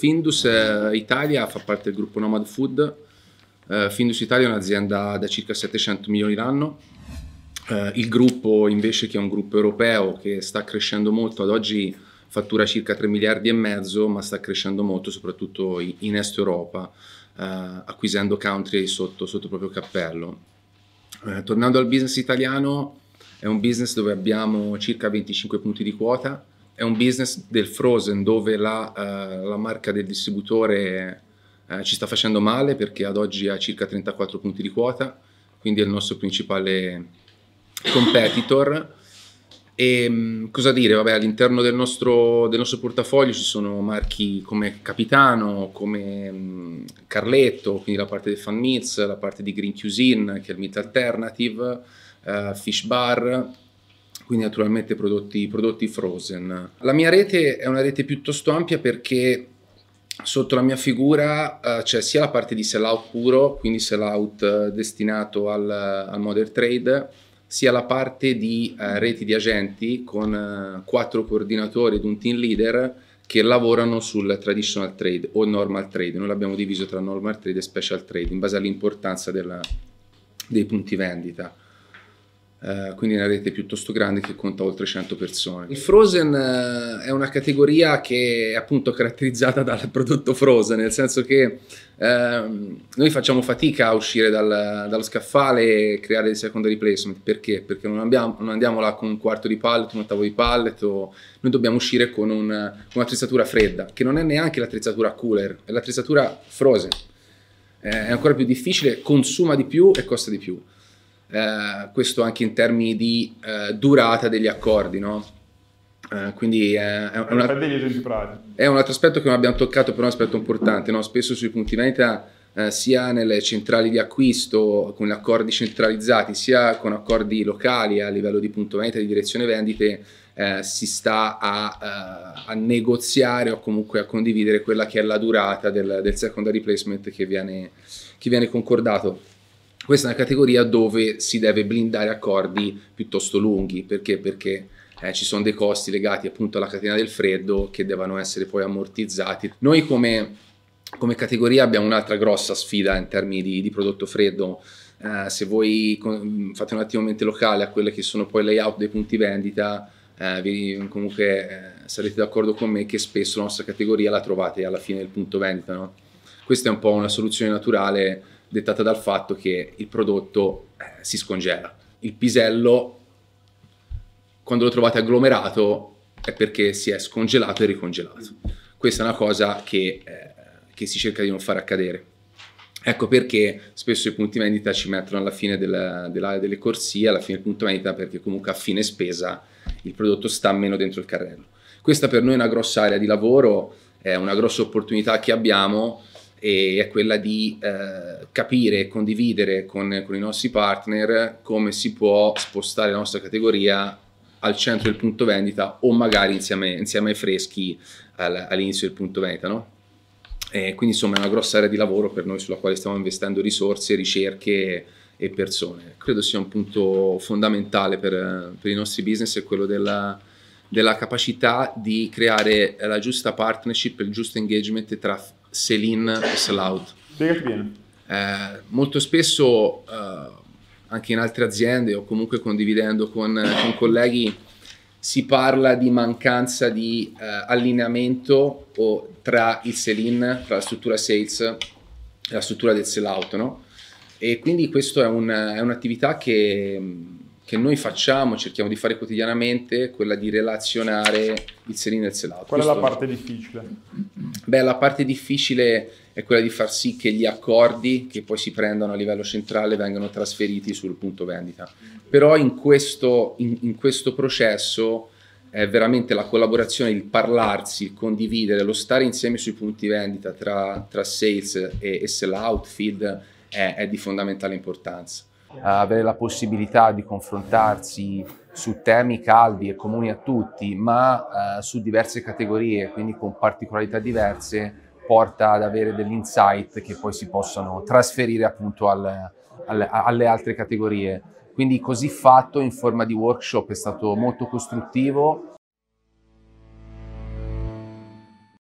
Findus eh, Italia fa parte del gruppo Nomad Food. Eh, Findus Italia è un'azienda da circa 700 milioni l'anno. Eh, il gruppo invece che è un gruppo europeo che sta crescendo molto ad oggi fattura circa 3 miliardi e mezzo ma sta crescendo molto soprattutto in Est Europa eh, acquisendo country sotto, sotto il proprio cappello. Eh, tornando al business italiano è un business dove abbiamo circa 25 punti di quota è un business del frozen dove la, uh, la marca del distributore uh, ci sta facendo male perché ad oggi ha circa 34 punti di quota, quindi è il nostro principale competitor. E ehm, cosa dire? Vabbè, all'interno del nostro, del nostro, portafoglio ci sono marchi come Capitano, come um, Carletto, quindi la parte del fan Meats, la parte di Green Cuisine, che è il meat alternative, uh, Fish Bar, quindi naturalmente prodotti, prodotti frozen. La mia rete è una rete piuttosto ampia perché sotto la mia figura uh, c'è sia la parte di sellout puro, quindi sellout uh, destinato al, al modern trade, sia la parte di uh, reti di agenti con quattro coordinatori ed un team leader che lavorano sul traditional trade o normal trade. Noi l'abbiamo diviso tra normal trade e special trade in base all'importanza dei punti vendita. Eh, quindi una rete piuttosto grande che conta oltre 100 persone. Il Frozen uh, è una categoria che è appunto caratterizzata dal prodotto Frozen, nel senso che uh, noi facciamo fatica a uscire dal, dallo scaffale e creare il secondo placement, perché? Perché non, abbiamo, non, andiamo là con un quarto di pallet, un ottavo di pallet, o... noi dobbiamo uscire con un, un'attrezzatura fredda, che non è neanche l'attrezzatura cooler, è l'attrezzatura Frozen. Eh, è ancora più difficile, consuma di più e costa di più. Eh, questo anche in termini di eh, durata degli accordi, no? eh, quindi è, è, una, è, un altro aspetto che non abbiamo toccato, però è un aspetto importante. No? Spesso sui punti vendita, eh, sia nelle centrali di acquisto con accordi centralizzati, sia con accordi locali a livello di punto vendita e di direzione vendite, eh, si sta a, uh, a, negoziare o comunque a condividere quella che è la durata del, del secondary placement che viene, che viene concordato questa è una categoria dove si deve blindare accordi piuttosto lunghi, perché? Perché eh, ci sono dei costi legati appunto alla catena del freddo che devono essere poi ammortizzati. Noi come, come categoria abbiamo un'altra grossa sfida in termini di, di prodotto freddo, eh, se voi fate un attimo mente locale a quelle che sono poi layout dei punti vendita, eh, vi, comunque eh, sarete d'accordo con me che spesso la nostra categoria la trovate alla fine del punto vendita. No? Questa è un po' una soluzione naturale dettata dal fatto che il prodotto eh, si scongela. Il pisello, quando lo trovate agglomerato, è perché si è scongelato e ricongelato. Questa è una cosa che, eh, che si cerca di non far accadere. Ecco perché spesso i punti vendita ci mettono alla fine dell'area della, delle corsie, alla fine del punto vendita, perché comunque a fine spesa il prodotto sta meno dentro il carrello. Questa per noi è una grossa area di lavoro, è una grossa opportunità che abbiamo e è quella di eh, capire e condividere con, con, i nostri partner come si può spostare la nostra categoria al centro del punto vendita o magari insieme, insieme ai freschi al, all'inizio del punto vendita. No? Eh, quindi insomma è una grossa area di lavoro per noi sulla quale stiamo investendo risorse, ricerche e persone. Credo sia un punto fondamentale per, per i nostri business è quello della, della capacità di creare la giusta partnership, il giusto engagement tra sell-in e sell-out. Spiegati bene. Eh, molto spesso, eh, anche in altre aziende o comunque condividendo con, con colleghi, si parla di mancanza di eh, allineamento o, tra il sell-in, tra la struttura sales e la struttura del sell-out, no? E quindi questa è, un, è un'attività che, che, noi facciamo, cerchiamo di fare quotidianamente, quella di relazionare il sell-in e il sell-out. Qual è la parte difficile? Beh, la parte difficile è quella di far sì che gli accordi che poi si prendono a livello centrale vengano trasferiti sul punto vendita. Però in questo, in, in questo processo è veramente la collaborazione, il parlarsi, il condividere, lo stare insieme sui punti vendita tra, tra sales e, e sell outfield è, è di fondamentale importanza. Avere la possibilità di confrontarsi, su temi caldi e comuni a tutti, ma eh, su diverse categorie, quindi con particolarità diverse, porta ad avere degli insight che poi si possono trasferire appunto al, al, alle altre categorie. Quindi così fatto in forma di workshop è stato molto costruttivo